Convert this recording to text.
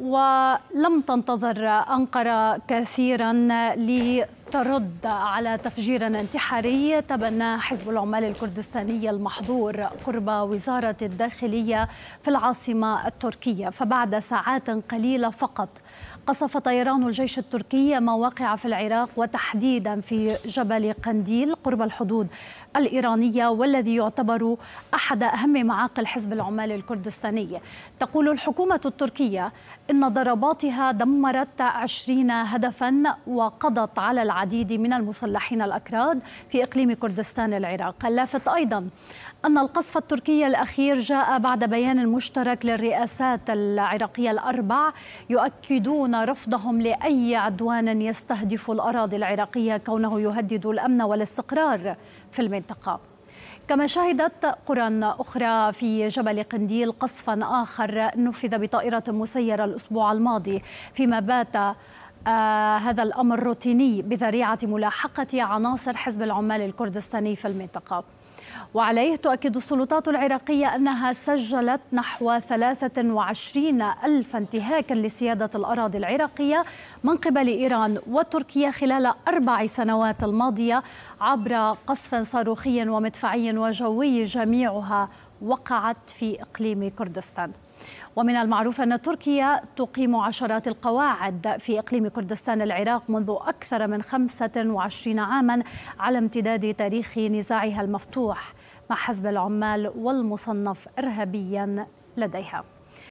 ولم تنتظر أنقرة كثيرا ل ترد على تفجير انتحاري تبناه حزب العمال الكردستاني المحظور قرب وزارة الداخلية في العاصمة التركية فبعد ساعات قليلة فقط قصف طيران الجيش التركي مواقع في العراق وتحديدا في جبل قنديل قرب الحدود الإيرانية والذي يعتبر أحد أهم معاقل حزب العمال الكردستاني تقول الحكومة التركية إن ضرباتها دمرت 20 هدفا وقضت على العديد من المسلحين الأكراد في إقليم كردستان العراق اللافت أيضا أن القصف التركي الأخير جاء بعد بيان مشترك للرئاسات العراقية الأربع يؤكدون رفضهم لأي عدوان يستهدف الأراضي العراقية كونه يهدد الأمن والاستقرار في المنطقة كما شهدت قرى أخرى في جبل قنديل قصفا آخر نفذ بطائرة مسيرة الأسبوع الماضي فيما بات آه هذا الأمر روتيني بذريعة ملاحقة عناصر حزب العمال الكردستاني في المنطقة وعليه تؤكد السلطات العراقية أنها سجلت نحو 23 ألف انتهاكا لسيادة الأراضي العراقية من قبل إيران وتركيا خلال أربع سنوات الماضية عبر قصف صاروخي ومدفعي وجوي جميعها وقعت في إقليم كردستان ومن المعروف أن تركيا تقيم عشرات القواعد في إقليم كردستان العراق منذ أكثر من 25 عاما على امتداد تاريخ نزاعها المفتوح مع حزب العمال والمصنف إرهابيا لديها